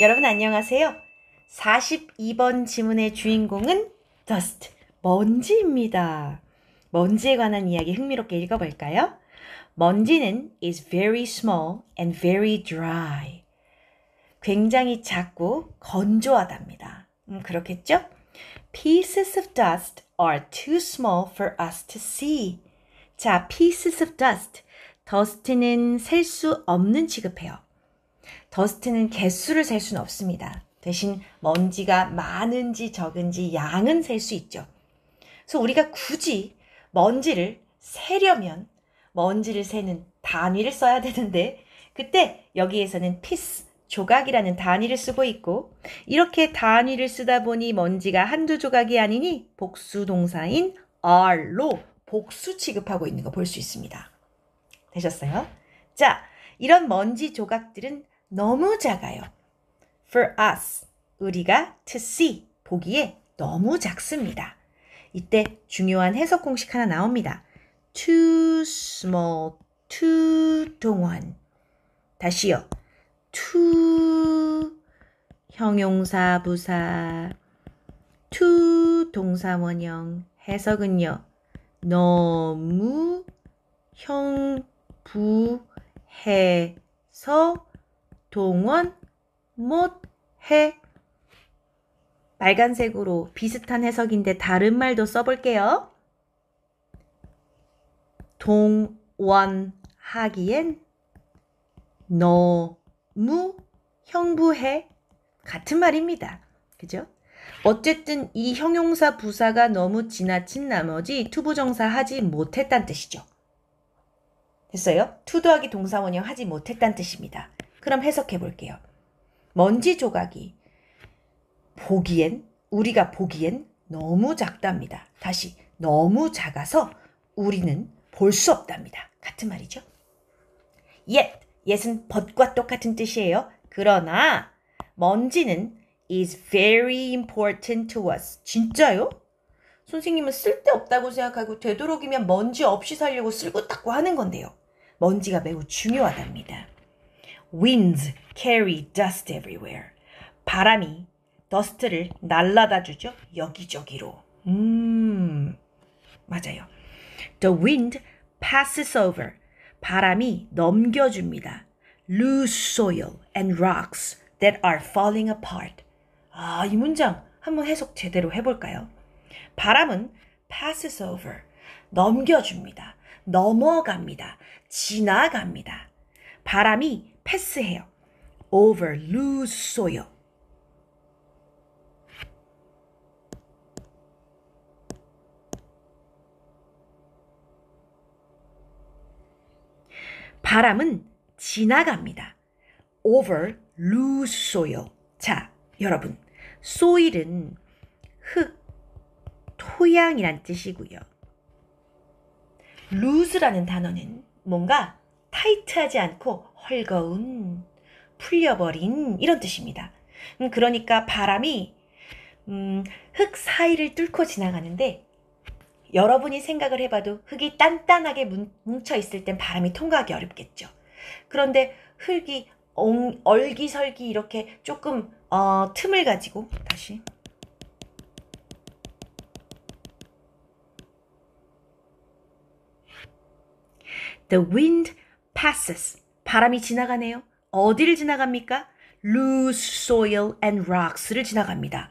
여러분 안녕하세요. 42번 지문의 주인공은 dust, 먼지입니다. 먼지에 관한 이야기 흥미롭게 읽어볼까요? 먼지는 is very small and very dry. 굉장히 작고 건조하답니다. 음, 그렇겠죠? Pieces of dust are too small for us to see. 자, pieces of dust. 더스트는 셀 수 없는 취급해요. 더스트는 개수를 셀 수는 없습니다. 대신 먼지가 많은지 적은지 양은 셀 수 있죠. 그래서 우리가 굳이 먼지를 세려면 먼지를 세는 단위를 써야 되는데 그때 여기에서는 피스 조각이라는 단위를 쓰고 있고 이렇게 단위를 쓰다 보니 먼지가 한두 조각이 아니니 복수 동사인 r로 복수 취급하고 있는 거 볼 수 있습니다. 되셨어요? 자, 이런 먼지 조각들은 너무 작아요. For us, 우리가 to see, 보기에 너무 작습니다. 이때 중요한 해석 공식 하나 나옵니다. too small, too 동원. 다시요. too 형용사 부사 to 동사원형 해석은요. 너무 형부해서 동원 못 해. 빨간색으로 비슷한 해석인데 다른 말도 써볼게요. 동원하기엔 너무 형부해. 같은 말입니다. 그죠? 어쨌든 이 형용사 부사가 너무 지나친 나머지 투부정사 하지 못했다는 뜻이죠. 됐어요? 투도하기 동사원형 하지 못했다는 뜻입니다. 그럼 해석해 볼게요. 먼지 조각이 보기엔 우리가 보기엔 너무 작답니다. 다시 너무 작아서 우리는 볼 수 없답니다. 같은 말이죠. yet, yet은 벗과 똑같은 뜻이에요. 그러나 먼지는 is very important to us. 진짜요? 선생님은 쓸데없다고 생각하고 되도록이면 먼지 없이 살려고 쓸고 닦고 하는 건데요. 먼지가 매우 중요하답니다. winds carry dust everywhere. 바람이 더스트를 날라다 주죠. 여기저기로. 음. 맞아요. The wind passes over. 바람이 넘겨줍니다. loose soil and rocks that are falling apart. 아, 이 문장 한번 해석 제대로 해볼까요? 바람은 passes over. 넘겨줍니다. 넘어갑니다. 지나갑니다. 바람이 패스해요. over l o s e s o 바람은 지나갑니다. over l o s e s o 자, 여러분. soil은 흙, 토양이란 뜻이고요. loose라는 단어는 뭔가 타이트하지 않고 헐거운, 풀려버린 이런 뜻입니다. 음, 그러니까 바람이 음, 흙 사이를 뚫고 지나가는데 여러분이 생각을 해봐도 흙이 단단하게 뭉쳐 있을 땐 바람이 통과하기 어렵겠죠. 그런데 흙이 엉, 얼기설기 이렇게 조금 어, 틈을 가지고 다시 The wind passes 바람이 지나가네요. 어디를 지나갑니까? loose soil and rocks를 지나갑니다.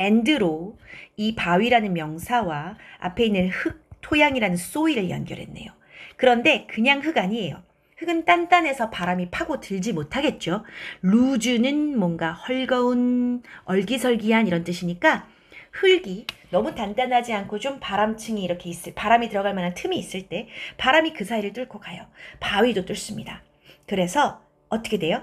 and로 이 바위라는 명사와 앞에 있는 흙, 토양이라는 soil을 연결했네요. 그런데 그냥 흙 아니에요. 흙은 단단해서 바람이 파고 들지 못하겠죠. 루즈는 뭔가 헐거운, 얼기설기한 이런 뜻이니까 흙이 너무 단단하지 않고 좀 바람층이 이렇게 있을, 바람이 들어갈 만한 틈이 있을 때 바람이 그 사이를 뚫고 가요. 바위도 뚫습니다. 그래서 어떻게 돼요?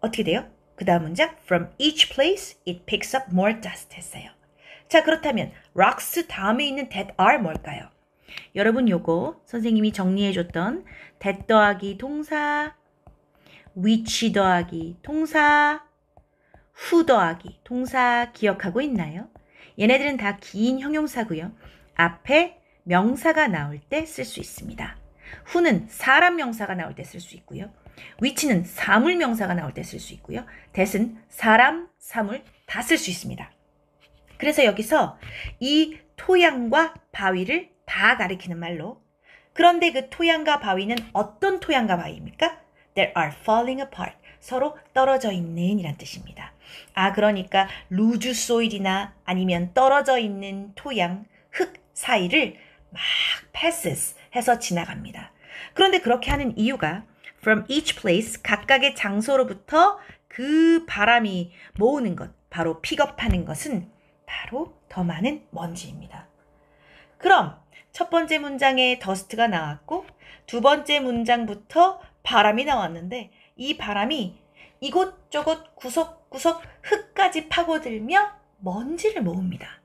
어떻게 돼요? 그 다음 문장 From each place it picks up more dust 했어요. 자 그렇다면 rocks 다음에 있는 that are 뭘까요? 여러분 요거 선생님이 정리해줬던 that 더하기 동사 which 더하기 동사 who 더하기 동사 기억하고 있나요? 얘네들은 다 긴 형용사고요. 앞에 명사가 나올 때 쓸 수 있습니다. who는 사람 명사가 나올 때 쓸 수 있고요. 위치는 사물 명사가 나올 때 쓸 수 있고요. 대은 사람, 사물 다 쓸 수 있습니다. 그래서 여기서 이 토양과 바위를 다 가리키는 말로 그런데 그 토양과 바위는 어떤 토양과 바위입니까? They are falling apart. 서로 떨어져 있는 이란 뜻입니다. 아, 그러니까 루즈 소일이나 아니면 떨어져 있는 토양, 흙 사이를 막 passes 해서 지나갑니다. 그런데 그렇게 하는 이유가 from each place 각각의 장소로부터 그 바람이 모으는 것 바로 픽업하는 것은 바로 더 많은 먼지입니다. 그럼 첫 번째 문장에 더스트가 나왔고 두 번째 문장부터 바람이 나왔는데 이 바람이 이곳저곳 구석구석 흙까지 파고들며 먼지를 모읍니다.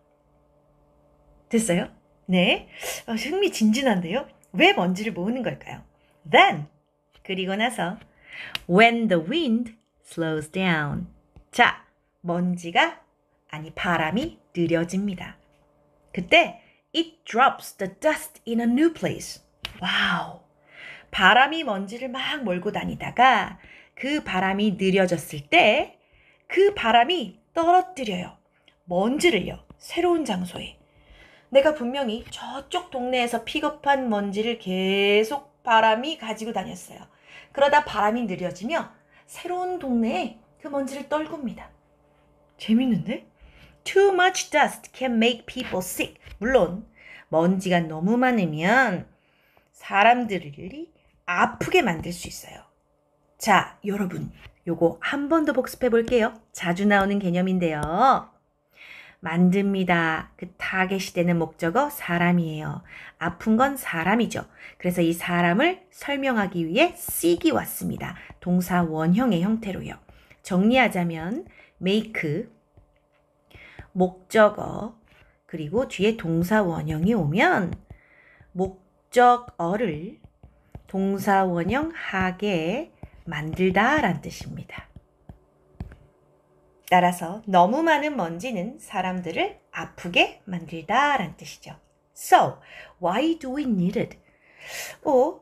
됐어요? 네. 아, 흥미진진한데요. 왜 먼지를 모으는 걸까요? Then 그리고 나서 When the wind slows down. 자, 먼지가 아니 바람이 느려집니다. 그때 it drops the dust in a new place. 와우. 바람이 먼지를 막 몰고 다니다가 그 바람이 느려졌을 때 그 바람이 떨어뜨려요. 먼지를요. 새로운 장소에. 내가 분명히 저쪽 동네에서 픽업한 먼지를 계속 바람이 가지고 다녔어요. 그러다 바람이 느려지며 새로운 동네에 그 먼지를 떨굽니다. 재밌는데? Too much dust can make people sick. 물론 먼지가 너무 많으면 사람들이 아프게 만들 수 있어요. 자, 여러분, 요거 한 번 더 복습해 볼게요. 자주 나오는 개념인데요. 만듭니다. 그 타겟시되는 목적어 사람이에요. 아픈 건 사람이죠. 그래서 이 사람을 설명하기 위해 씩이 왔습니다. 동사 원형의 형태로요. 정리하자면 make 목적어 그리고 뒤에 동사 원형이 오면 목적어를 동사 원형 하게 만들다 란 뜻입니다. 따라서 너무 많은 먼지는 사람들을 아프게 만들다 라는 뜻이죠. So, why do we need it? 뭐,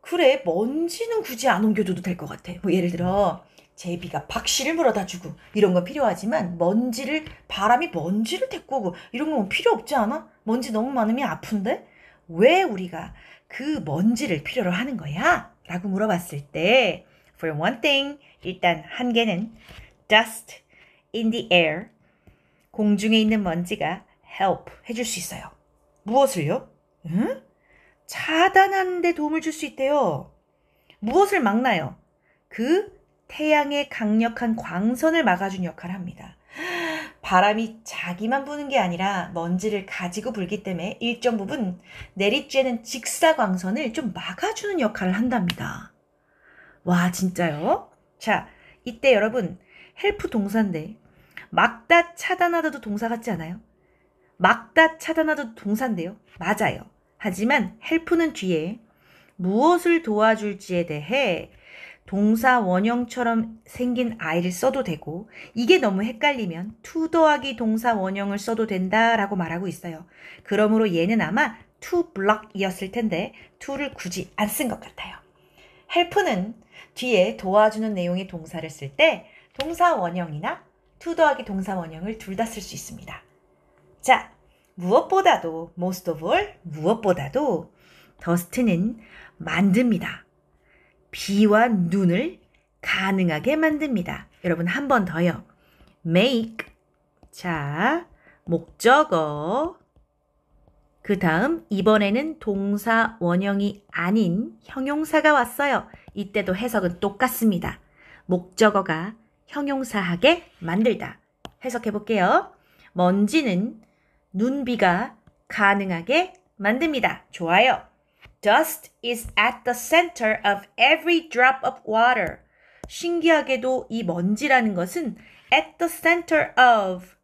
그래, 먼지는 굳이 안 옮겨줘도 될 것 같아. 뭐, 예를 들어, 제비가 박씨를 물어다 주고, 이런 건 필요하지만, 먼지를, 바람이 먼지를 데꼬고, 오고 이런 건 뭐 필요 없지 않아? 먼지 너무 많으면 아픈데? 왜 우리가 그 먼지를 필요로 하는 거야? 라고 물어봤을 때, for one thing, 일단 한 개는 dust in the air 공중에 있는 먼지가 help 해줄 수 있어요. 무엇을요? 응? 차단하는데 도움을 줄 수 있대요. 무엇을 막나요? 그 태양의 강력한 광선을 막아준 역할을 합니다. 바람이 자기만 부는 게 아니라 먼지를 가지고 불기 때문에 일정 부분 내리쬐는 직사광선을 좀 막아주는 역할을 한답니다. 와, 진짜요? 자, 이때 여러분 헬프 동사인데 막다 차단하다도 동사 같지 않아요? 막다 차단하다도 동사인데요. 맞아요. 하지만 헬프는 뒤에 무엇을 도와줄지에 대해 동사 원형처럼 생긴 아이를 써도 되고 이게 너무 헷갈리면 to 더하기 동사 원형을 써도 된다라고 말하고 있어요. 그러므로 얘는 아마 to block이었을 텐데 to를 굳이 안 쓴 것 같아요. help는 뒤에 도와주는 내용의 동사를 쓸때 동사 원형이나 to 더하기 동사 원형을 둘 다 쓸 수 있습니다. 자, 무엇보다도 most of all 무엇보다도 더스트는 만듭니다. 비와 눈을 가능하게 만듭니다. 여러분 한 번 더요. make 자, 목적어 그 다음 이번에는 동사 원형이 아닌 형용사가 왔어요. 이때도 해석은 똑같습니다. 목적어가 형용사하게 만들다. 해석해 볼게요. 먼지는 눈비가 가능하게 만듭니다. 좋아요. Dust is at the center of every drop of water. 신기하게도 이 먼지라는 것은 at the center of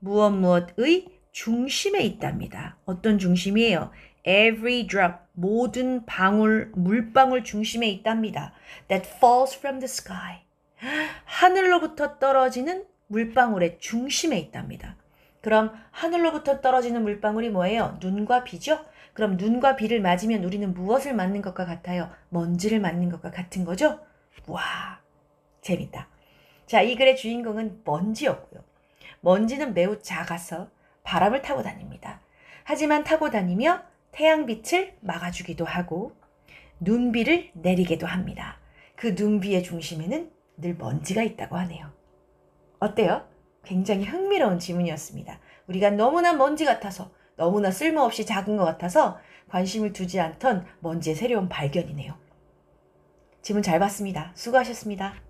무엇 무엇의 중심에 있답니다. 어떤 중심이에요? Every drop, 모든 방울, 물방울 중심에 있답니다. That falls from the sky. 하늘로부터 떨어지는 물방울의 중심에 있답니다. 그럼 하늘로부터 떨어지는 물방울이 뭐예요? 눈과 비죠? 그럼 눈과 비를 맞으면 우리는 무엇을 맞는 것과 같아요? 먼지를 맞는 것과 같은 거죠? 와, 재밌다. 자, 이 글의 주인공은 먼지였고요. 먼지는 매우 작아서 바람을 타고 다닙니다. 하지만 타고 다니며 태양빛을 막아주기도 하고 눈비를 내리기도 합니다. 그 눈비의 중심에는 늘 먼지가 있다고 하네요. 어때요? 굉장히 흥미로운 질문이었습니다. 우리가 너무나 먼지 같아서 너무나 쓸모없이 작은 것 같아서 관심을 두지 않던 먼지의 새로운 발견이네요. 질문 잘 봤습니다. 수고하셨습니다.